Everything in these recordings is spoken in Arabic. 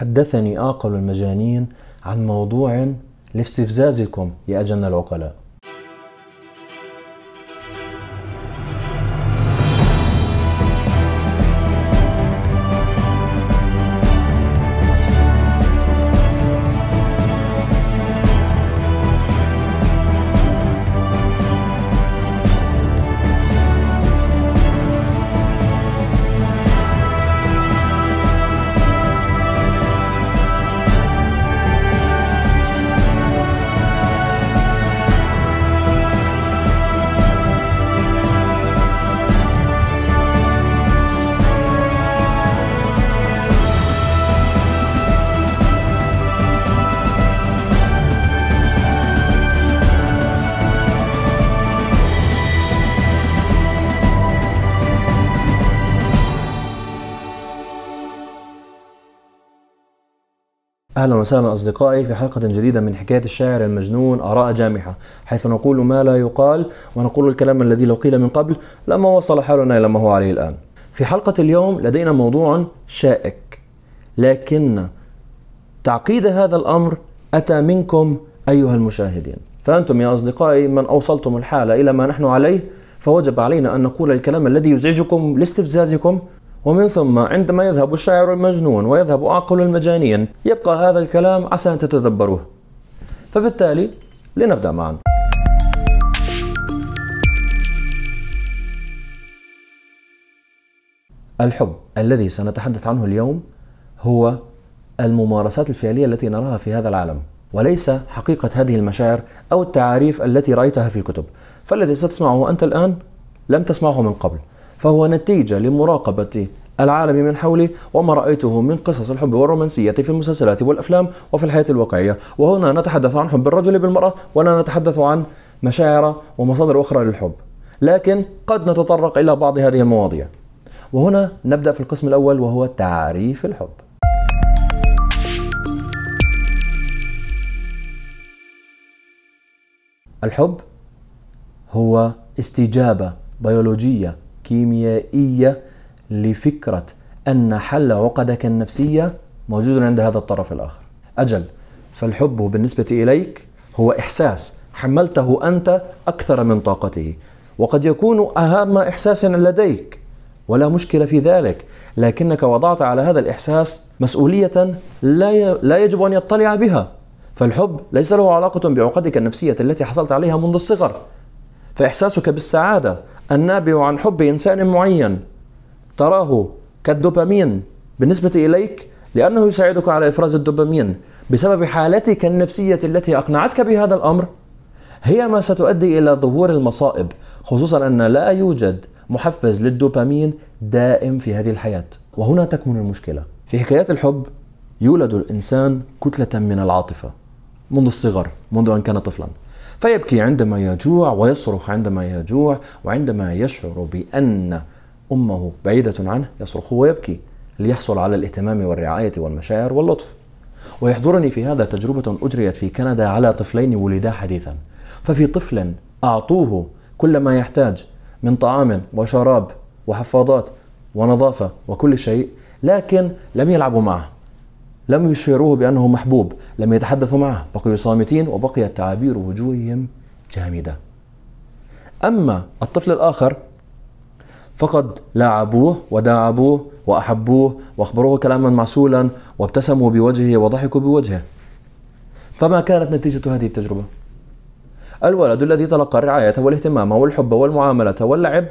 حدثني آقل المجانين عن موضوع لاستفزازكم يا اجن العقلاء أهلا وسهلا أصدقائي في حلقة جديدة من حكاية الشاعر المجنون آراء جامحة حيث نقول ما لا يقال ونقول الكلام الذي لو قيل من قبل لما وصل حالنا إلى ما هو عليه الآن في حلقة اليوم لدينا موضوع شائك لكن تعقيد هذا الأمر أتى منكم أيها المشاهدين فأنتم يا أصدقائي من أوصلتم الحالة إلى ما نحن عليه فوجب علينا أن نقول الكلام الذي يزعجكم لاستفزازكم ومن ثم عندما يذهب الشاعر المجنون ويذهب أعقل المجانين يبقى هذا الكلام عسى أن تتدبروه فبالتالي لنبدأ معا الحب الذي سنتحدث عنه اليوم هو الممارسات الفعلية التي نراها في هذا العالم وليس حقيقة هذه المشاعر أو التعاريف التي رأيتها في الكتب فالذي ستسمعه أنت الآن لم تسمعه من قبل فهو نتيجة لمراقبة العالم من حولي وما رأيته من قصص الحب والرومانسية في المسلسلات والأفلام وفي الحياة الواقعية وهنا نتحدث عن حب الرجل بالمرأة ولا نتحدث عن مشاعر ومصادر أخرى للحب لكن قد نتطرق إلى بعض هذه المواضيع وهنا نبدأ في القسم الأول وهو تعريف الحب الحب هو استجابة بيولوجية كيميائية لفكرة أن حل عقدك النفسية موجود عند هذا الطرف الآخر أجل فالحب بالنسبة إليك هو إحساس حملته أنت أكثر من طاقته وقد يكون أهم إحساس لديك ولا مشكلة في ذلك لكنك وضعت على هذا الإحساس مسؤولية لا لا يجب أن يطلع بها فالحب ليس له علاقة بعقدك النفسية التي حصلت عليها منذ الصغر فإحساسك بالسعادة النابع عن حب إنسان معين تراه كالدوبامين بالنسبة إليك لأنه يساعدك على إفراز الدوبامين بسبب حالتك النفسية التي أقنعتك بهذا الأمر هي ما ستؤدي إلى ظهور المصائب خصوصا أن لا يوجد محفز للدوبامين دائم في هذه الحياة وهنا تكمن المشكلة في حكايات الحب يولد الإنسان كتلة من العاطفة منذ الصغر منذ أن كان طفلا فيبكي عندما يجوع ويصرخ عندما يجوع وعندما يشعر بأن أمه بعيدة عنه يصرخ ويبكي ليحصل على الاهتمام والرعاية والمشاعر واللطف ويحضرني في هذا تجربة أجريت في كندا على طفلين ولدا حديثا ففي طفل أعطوه كل ما يحتاج من طعام وشراب وحفاضات ونظافة وكل شيء لكن لم يلعبوا معه لم يشيروه بأنه محبوب لم يتحدثوا معه بقيوا صامتين وبقيت تعابير وجوههم جامدة أما الطفل الآخر فقد لاعبوه وداعبوه وأحبوه وأخبروه كلاما معسولا وابتسموا بوجهه وضحكوا بوجهه فما كانت نتيجة هذه التجربة؟ الولد الذي تلقى الرعاية والاهتمام والحب والمعاملة واللعب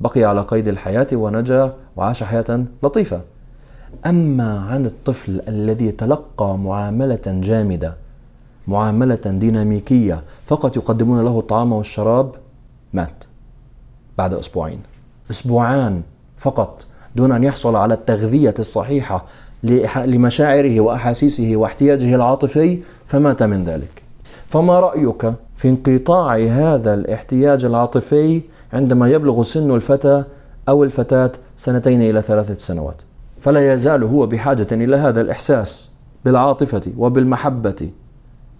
بقي على قيد الحياة ونجا وعاش حياة لطيفة أما عن الطفل الذي تلقى معاملة جامدة معاملة ديناميكية فقط يقدمون له الطعام والشراب مات بعد أسبوعين أسبوعان فقط دون أن يحصل على التغذية الصحيحة لمشاعره وأحاسيسه واحتياجه العاطفي فمات من ذلك فما رأيك في انقطاع هذا الاحتياج العاطفي عندما يبلغ سن الفتى أو الفتاة سنتين إلى ثلاثة سنوات فلا يزال هو بحاجة إلى هذا الإحساس بالعاطفة وبالمحبة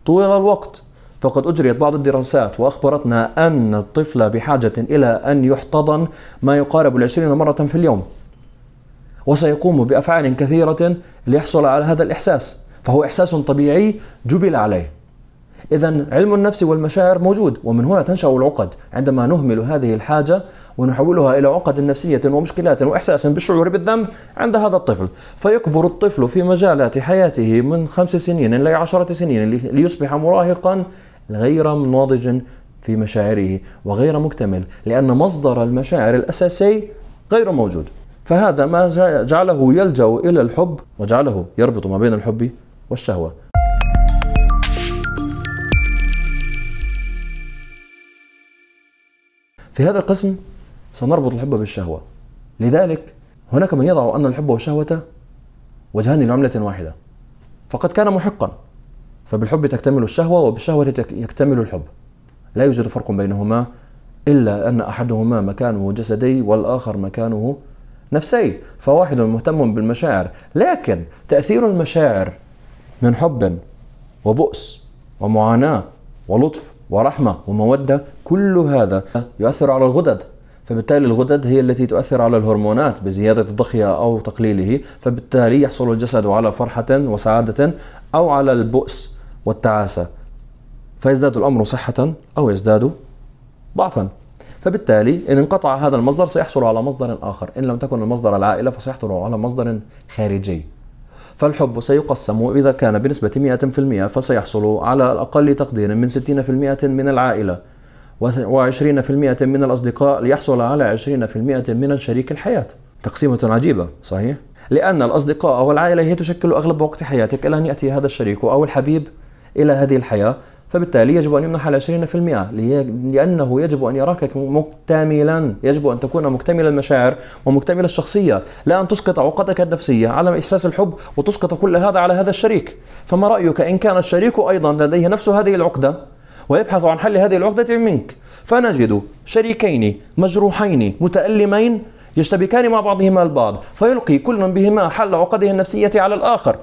طول الوقت فقد أجريت بعض الدراسات وأخبرتنا أن الطفل بحاجة إلى أن يحتضن ما يقارب العشرين مرة في اليوم وسيقوم بأفعال كثيرة ليحصل على هذا الإحساس فهو إحساس طبيعي جبل عليه إذا علم النفس والمشاعر موجود ومن هنا تنشأ العقد عندما نهمل هذه الحاجة ونحولها إلى عقد نفسية ومشكلات وإحساس بالشعور بالذنب عند هذا الطفل فيكبر الطفل في مجالات حياته من خمس سنين إلى عشرة سنين ليصبح مراهقا غير ناضج في مشاعره وغير مكتمل لأن مصدر المشاعر الأساسي غير موجود فهذا ما جعله يلجأ إلى الحب وجعله يربط ما بين الحب والشهوة في هذا القسم سنربط الحب بالشهوة لذلك هناك من يضع أن الحب والشهوة وجهان لعملة واحدة فقد كان محقا فبالحب تكتمل الشهوة وبالشهوة يكتمل الحب لا يوجد فرق بينهما إلا أن أحدهما مكانه جسدي والآخر مكانه نفسي فواحد مهتم بالمشاعر لكن تأثير المشاعر من حب وبؤس ومعاناة ولطف ورحمة ومودة كل هذا يؤثر على الغدد فبالتالي الغدد هي التي تؤثر على الهرمونات بزيادة الضخية أو تقليله فبالتالي يحصل الجسد على فرحة وسعادة أو على البؤس والتعاسة فيزداد الأمر صحة أو يزداد ضعفا فبالتالي إن انقطع هذا المصدر سيحصل على مصدر آخر إن لم تكن المصدر العائلة فسيحصل على مصدر خارجي فالحب سيقسم إذا كان بنسبة 100% فسيحصل على الأقل تقدير من 60% من العائلة و20% من الأصدقاء ليحصل على 20% من شريك الحياة تقسيمة عجيبة صحيح؟ لأن الأصدقاء أو العائلة هي تشكل أغلب وقت حياتك إلى أن يأتي هذا الشريك أو الحبيب إلى هذه الحياة فبالتالي يجب أن يمنح العشرين في المئة لأنه يجب أن يراك مكتملا يجب أن تكون مكتمل المشاعر ومكتمل الشخصية لا أن تسقط عقدك النفسية على إحساس الحب وتسقط كل هذا على هذا الشريك فما رأيك إن كان الشريك أيضا لديه نفس هذه العقدة ويبحث عن حل هذه العقدة منك فنجد شريكين مجروحين متألمين يشتبكان مع بعضهما البعض فيلقي كل بهما حل عقده النفسية على الآخر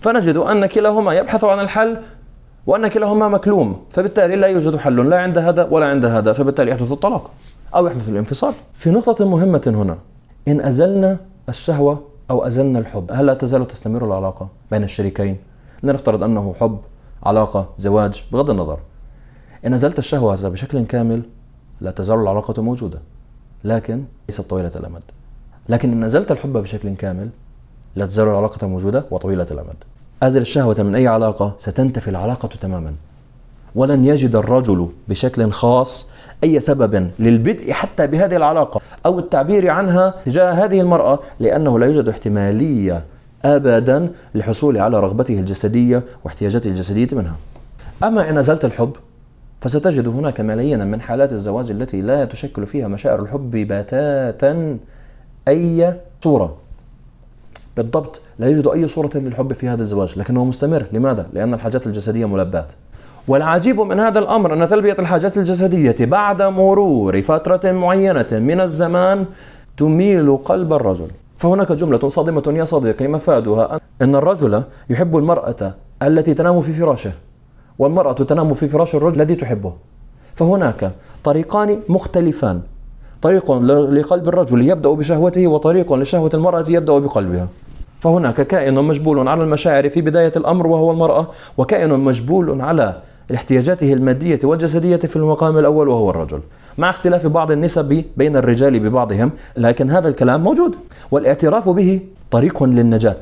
فنجد أن كلاهما يبحث عن الحل وأن كلاهما مكلوم فبالتالي لا يوجد حل لا عند هذا ولا عند هذا فبالتالي يحدث الطلاق أو يحدث الانفصال في نقطة مهمة هنا إن أزلنا الشهوة أو أزلنا الحب هل لا تزال تستمر العلاقة بين الشريكين لنفترض أنه حب علاقة زواج بغض النظر إن نزلت الشهوة بشكل كامل لا تزال العلاقة موجودة لكن ليست طويلة الأمد لكن إن نزلت الحب بشكل كامل لا تزال العلاقة موجودة وطويلة الأمد أزل الشهوة من أي علاقة ستنتفي العلاقة تماما ولن يجد الرجل بشكل خاص أي سبب للبدء حتى بهذه العلاقة أو التعبير عنها تجاه هذه المرأة لأنه لا يوجد احتمالية أبدا لحصول على رغبته الجسدية واحتياجاته الجسدية منها أما إن أزلت الحب فستجد هناك ملايين من حالات الزواج التي لا تشكل فيها مشاعر الحب بتاتا أي صورة بالضبط لا يوجد أي صورة للحب في هذا الزواج لكنه مستمر لماذا؟ لأن الحاجات الجسدية ملبات والعجيب من هذا الأمر أن تلبية الحاجات الجسدية بعد مرور فترة معينة من الزمان تميل قلب الرجل فهناك جملة صادمة يا صديقي مفادها أن الرجل يحب المرأة التي تنام في فراشه والمرأة تنام في فراش الرجل الذي تحبه فهناك طريقان مختلفان طريق لقلب الرجل يبدأ بشهوته وطريق لشهوة المرأة يبدأ بقلبها فهناك كائن مجبول على المشاعر في بداية الأمر وهو المرأة وكائن مجبول على احتياجاته المادية والجسدية في المقام الأول وهو الرجل مع اختلاف بعض النسب بين الرجال ببعضهم لكن هذا الكلام موجود والاعتراف به طريق للنجاة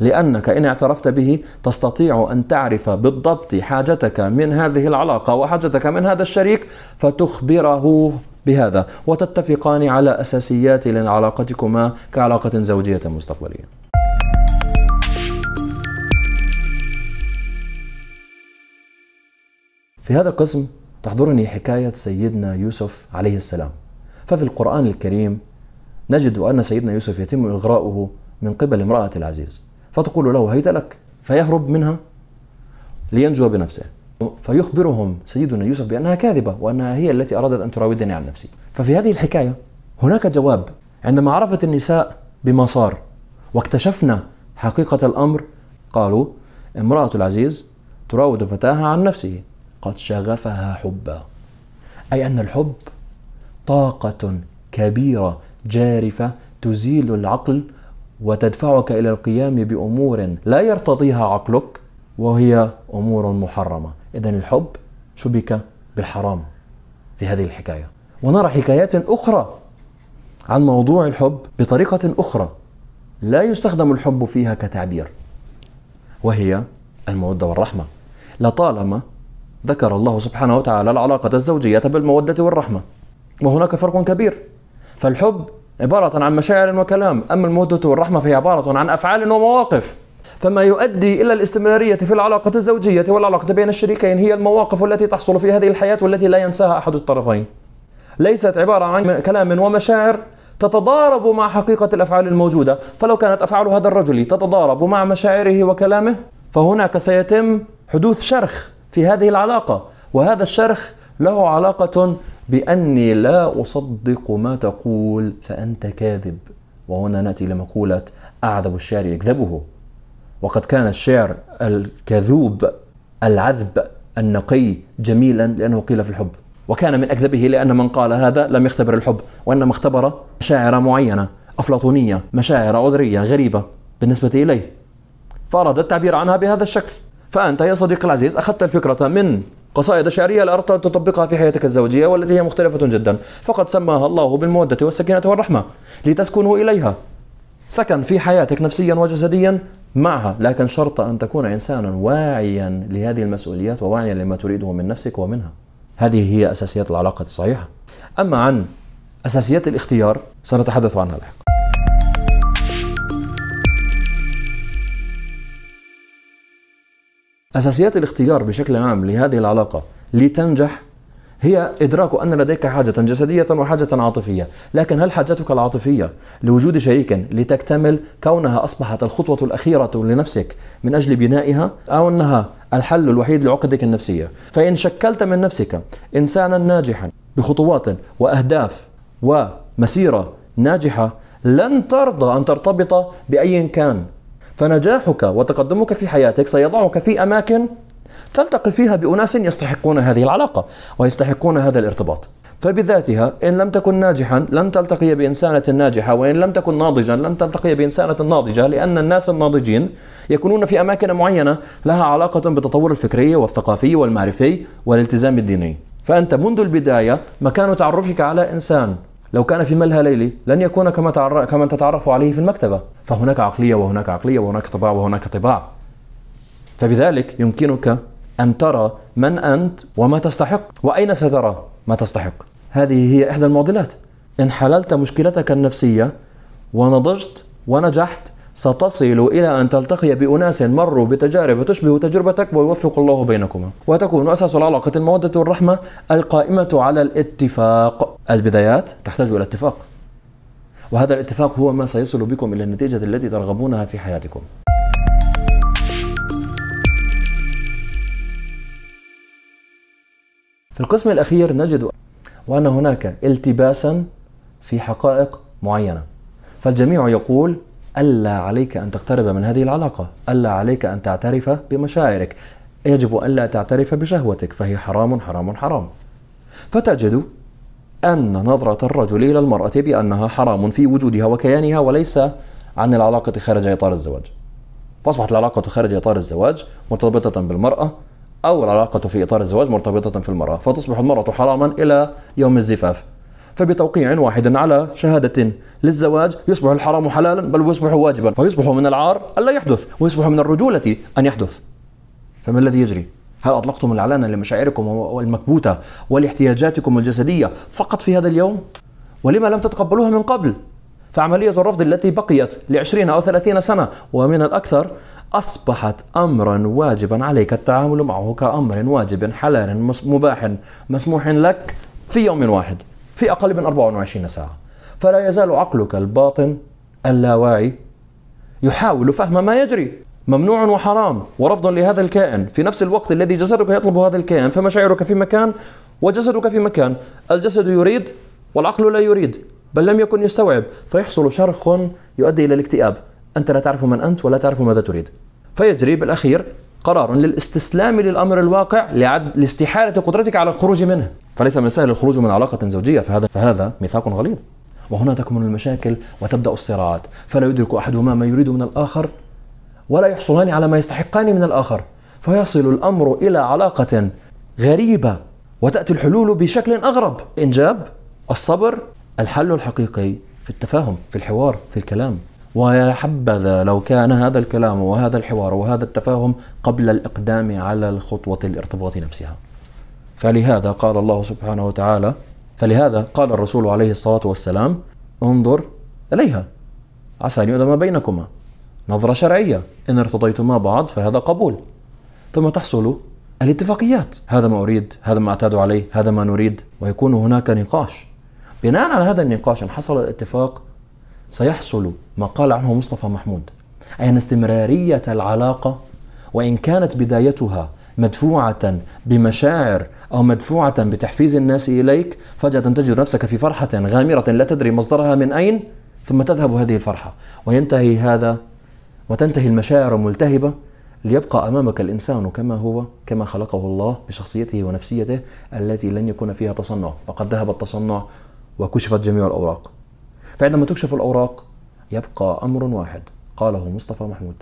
لأنك إن اعترفت به تستطيع أن تعرف بالضبط حاجتك من هذه العلاقة وحاجتك من هذا الشريك فتخبره بهذا وتتفقان على أساسيات لعلاقتكما كعلاقة زوجية مستقبلية في هذا القسم تحضرني حكاية سيدنا يوسف عليه السلام ففي القرآن الكريم نجد أن سيدنا يوسف يتم إغراؤه من قبل امرأة العزيز فتقول له هيت لك فيهرب منها لينجو بنفسه فيخبرهم سيدنا يوسف بأنها كاذبة وأنها هي التي أرادت أن تراودني عن نفسي ففي هذه الحكاية هناك جواب عندما عرفت النساء بما صار واكتشفنا حقيقة الأمر قالوا امرأة العزيز تراود فتاها عن نفسه قد شغفها حبا أي أن الحب طاقة كبيرة جارفة تزيل العقل وتدفعك الى القيام بامور لا يرتضيها عقلك وهي امور محرمه اذا الحب شبك بالحرام في هذه الحكايه ونرى حكايات اخرى عن موضوع الحب بطريقه اخرى لا يستخدم الحب فيها كتعبير وهي الموده والرحمه لطالما ذكر الله سبحانه وتعالى العلاقه الزوجيه بالموده والرحمه وهناك فرق كبير فالحب عبارة عن مشاعر وكلام أما المودة والرحمة فهي عبارة عن أفعال ومواقف فما يؤدي إلى الاستمرارية في العلاقة الزوجية والعلاقة بين الشريكين هي المواقف التي تحصل في هذه الحياة والتي لا ينساها أحد الطرفين ليست عبارة عن كلام ومشاعر تتضارب مع حقيقة الأفعال الموجودة فلو كانت أفعال هذا الرجل تتضارب مع مشاعره وكلامه فهناك سيتم حدوث شرخ في هذه العلاقة وهذا الشرخ له علاقة بأني لا أصدق ما تقول فأنت كاذب وهنا نأتي لمقولة أعذب الشعر يكذبه وقد كان الشعر الكذوب العذب النقي جميلا لأنه قيل في الحب وكان من أكذبه لأن من قال هذا لم يختبر الحب وإنما اختبر مشاعر معينة أفلاطونية مشاعر عذرية غريبة بالنسبة إليه فأراد التعبير عنها بهذا الشكل فأنت يا صديقي العزيز أخذت الفكرة من قصائد شعرية لا أردت أن تطبقها في حياتك الزوجية والتي هي مختلفة جدا فقد سماها الله بالمودة والسكينة والرحمة لتسكنوا إليها سكن في حياتك نفسيا وجسديا معها لكن شرط أن تكون إنسانا واعيا لهذه المسؤوليات وواعيا لما تريده من نفسك ومنها هذه هي أساسيات العلاقة الصحيحة أما عن أساسيات الاختيار سنتحدث عنها لاحقا أساسيات الاختيار بشكل عام لهذه العلاقة لتنجح هي إدراك أن لديك حاجة جسدية وحاجة عاطفية لكن هل حاجتك العاطفية لوجود شريك لتكتمل كونها أصبحت الخطوة الأخيرة لنفسك من أجل بنائها أو أنها الحل الوحيد لعقدك النفسية فإن شكلت من نفسك إنسانا ناجحا بخطوات وأهداف ومسيرة ناجحة لن ترضى أن ترتبط بأي كان فنجاحك وتقدمك في حياتك سيضعك في أماكن تلتقي فيها بأناس يستحقون هذه العلاقة ويستحقون هذا الارتباط فبذاتها إن لم تكن ناجحا لن تلتقي بإنسانة ناجحة وإن لم تكن ناضجا لن تلتقي بإنسانة ناضجة لأن الناس الناضجين يكونون في أماكن معينة لها علاقة بالتطور الفكري والثقافي والمعرفي والالتزام الديني فأنت منذ البداية مكان تعرفك على إنسان لو كان في ملهى ليلي لن يكون كما كما تتعرف عليه في المكتبة فهناك عقلية وهناك عقلية وهناك طباع وهناك طباع فبذلك يمكنك أن ترى من أنت وما تستحق وأين سترى ما تستحق هذه هي إحدى المعضلات إن حللت مشكلتك النفسية ونضجت ونجحت ستصل إلى أن تلتقي بأناس مروا بتجارب تشبه تجربتك ويوفق الله بينكما وتكون أساس العلاقة المودة والرحمة القائمة على الاتفاق البدايات تحتاج إلى اتفاق وهذا الاتفاق هو ما سيصل بكم إلى النتيجة التي ترغبونها في حياتكم في القسم الأخير نجد وأن هناك التباسا في حقائق معينة فالجميع يقول ألا عليك أن تقترب من هذه العلاقة ألا عليك أن تعترف بمشاعرك يجب ألا تعترف بشهوتك فهي حرام حرام حرام فتجد أن نظرة الرجل إلى المرأة بأنها حرام في وجودها وكيانها وليس عن العلاقة خارج إطار الزواج فأصبحت العلاقة خارج إطار الزواج مرتبطة بالمرأة أو العلاقة في إطار الزواج مرتبطة في المرأة فتصبح المرأة حراما إلى يوم الزفاف فبتوقيع واحد على شهادة للزواج يصبح الحرام حلالا بل يصبح واجبا فيصبح من العار ألا يحدث ويصبح من الرجولة أن يحدث فما الذي يجري؟ هل أطلقتم الإعلان لمشاعركم والمكبوتة ولاحتياجاتكم الجسدية فقط في هذا اليوم؟ ولما لم تتقبلوها من قبل؟ فعملية الرفض التي بقيت لعشرين أو ثلاثين سنة ومن الأكثر أصبحت أمرا واجبا عليك التعامل معه كأمر واجب حلال مباح مسموح لك في يوم واحد في أقل من 24 ساعة فلا يزال عقلك الباطن اللاواعي يحاول فهم ما يجري ممنوع وحرام ورفضا لهذا الكائن في نفس الوقت الذي جسدك يطلب هذا الكائن فمشاعرك في مكان وجسدك في مكان الجسد يريد والعقل لا يريد بل لم يكن يستوعب فيحصل شرخ يؤدي إلى الاكتئاب أنت لا تعرف من أنت ولا تعرف ماذا تريد فيجري بالأخير قرار للاستسلام للأمر الواقع لاستحالة قدرتك على الخروج منه فليس من سهل الخروج من علاقة زوجية فهذا, فهذا ميثاق غليظ وهنا تكمن المشاكل وتبدأ الصراعات فلا يدرك أحدهما ما يريد من الآخر ولا يحصلان على ما يستحقان من الآخر فيصل الأمر إلى علاقة غريبة وتأتي الحلول بشكل أغرب إنجاب الصبر الحل الحقيقي في التفاهم في الحوار في الكلام ويا حبذا لو كان هذا الكلام وهذا الحوار وهذا التفاهم قبل الإقدام على الخطوة الارتباط نفسها فلهذا قال الله سبحانه وتعالى فلهذا قال الرسول عليه الصلاة والسلام انظر إليها عسى أن يؤذى ما بينكما نظرة شرعية إن ارتضيتما بعض فهذا قبول ثم تحصل الاتفاقيات هذا ما أريد هذا ما أعتاد عليه هذا ما نريد ويكون هناك نقاش بناء على هذا النقاش إن حصل الاتفاق سيحصل ما قال عنه مصطفى محمود أي أن استمرارية العلاقة وإن كانت بدايتها مدفوعة بمشاعر أو مدفوعة بتحفيز الناس إليك فجأة تجد نفسك في فرحة غامرة لا تدري مصدرها من أين ثم تذهب هذه الفرحة وينتهي هذا وتنتهي المشاعر الملتهبة ليبقى أمامك الإنسان كما هو كما خلقه الله بشخصيته ونفسيته التي لن يكون فيها تصنع فقد ذهب التصنع وكشفت جميع الأوراق فعندما تكشف الأوراق يبقى أمر واحد قاله مصطفى محمود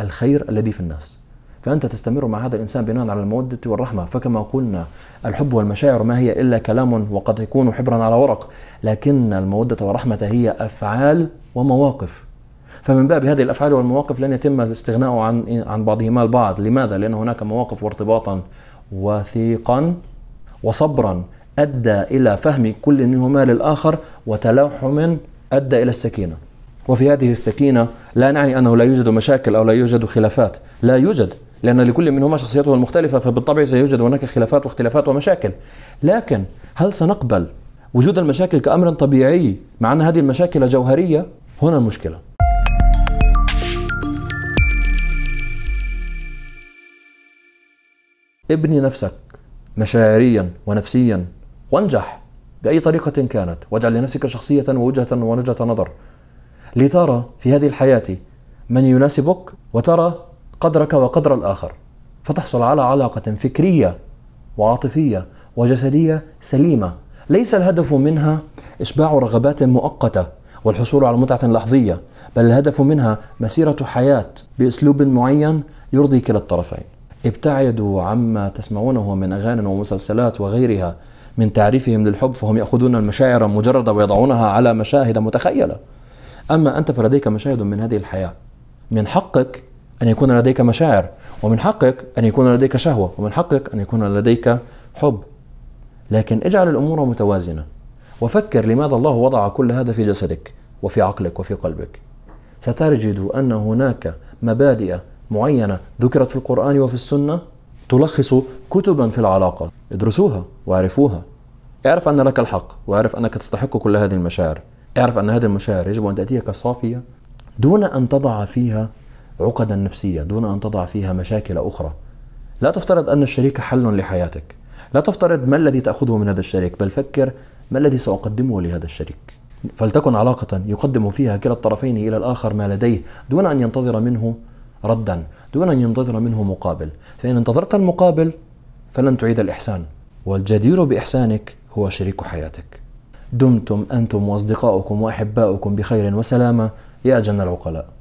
الخير الذي في الناس فأنت تستمر مع هذا الإنسان بناء على المودة والرحمة فكما قلنا الحب والمشاعر ما هي إلا كلام وقد يكون حبرا على ورق لكن المودة والرحمة هي أفعال ومواقف فمن باب هذه الافعال والمواقف لن يتم الاستغناء عن عن بعضهما البعض لماذا لان هناك مواقف وارتباطا وثيقا وصبرا ادى الى فهم كل منهما للاخر وتلاحم ادى الى السكينه وفي هذه السكينه لا نعني انه لا يوجد مشاكل او لا يوجد خلافات لا يوجد لأن لكل منهما شخصيته المختلفة فبالطبع سيوجد هناك خلافات واختلافات ومشاكل لكن هل سنقبل وجود المشاكل كأمر طبيعي مع أن هذه المشاكل جوهرية هنا المشكلة ابني نفسك مشاعريا ونفسيا وانجح بأي طريقة كانت واجعل لنفسك شخصية ووجهة ووجهه نظر لترى في هذه الحياة من يناسبك وترى قدرك وقدر الآخر فتحصل على علاقة فكرية وعاطفية وجسدية سليمة ليس الهدف منها إشباع رغبات مؤقتة والحصول على متعة لحظية بل الهدف منها مسيرة حياة بأسلوب معين يرضي كلا الطرفين ابتعدوا عما تسمعونه من أغاني ومسلسلات وغيرها من تعريفهم للحب فهم يأخذون المشاعر مجردة ويضعونها على مشاهد متخيلة أما أنت فلديك مشاهد من هذه الحياة من حقك أن يكون لديك مشاعر ومن حقك أن يكون لديك شهوة ومن حقك أن يكون لديك حب لكن اجعل الأمور متوازنة وفكر لماذا الله وضع كل هذا في جسدك وفي عقلك وفي قلبك ستجد أن هناك مبادئ معينة ذكرت في القرآن وفي السنة تلخص كتبا في العلاقات ادرسوها واعرفوها اعرف أن لك الحق واعرف أنك تستحق كل هذه المشاعر اعرف أن هذه المشاعر يجب أن تأتيك صافية دون أن تضع فيها عقدا نفسية دون أن تضع فيها مشاكل أخرى لا تفترض أن الشريك حل لحياتك لا تفترض ما الذي تأخذه من هذا الشريك بل فكر ما الذي سأقدمه لهذا الشريك فلتكن علاقة يقدم فيها كلا الطرفين إلى الآخر ما لديه دون أن ينتظر منه ردا دون أن ينتظر منه مقابل فإن انتظرت المقابل فلن تعيد الإحسان والجدير بإحسانك هو شريك حياتك دمتم أنتم وأصدقاؤكم وأحباؤكم بخير وسلامة يا جنة العقلاء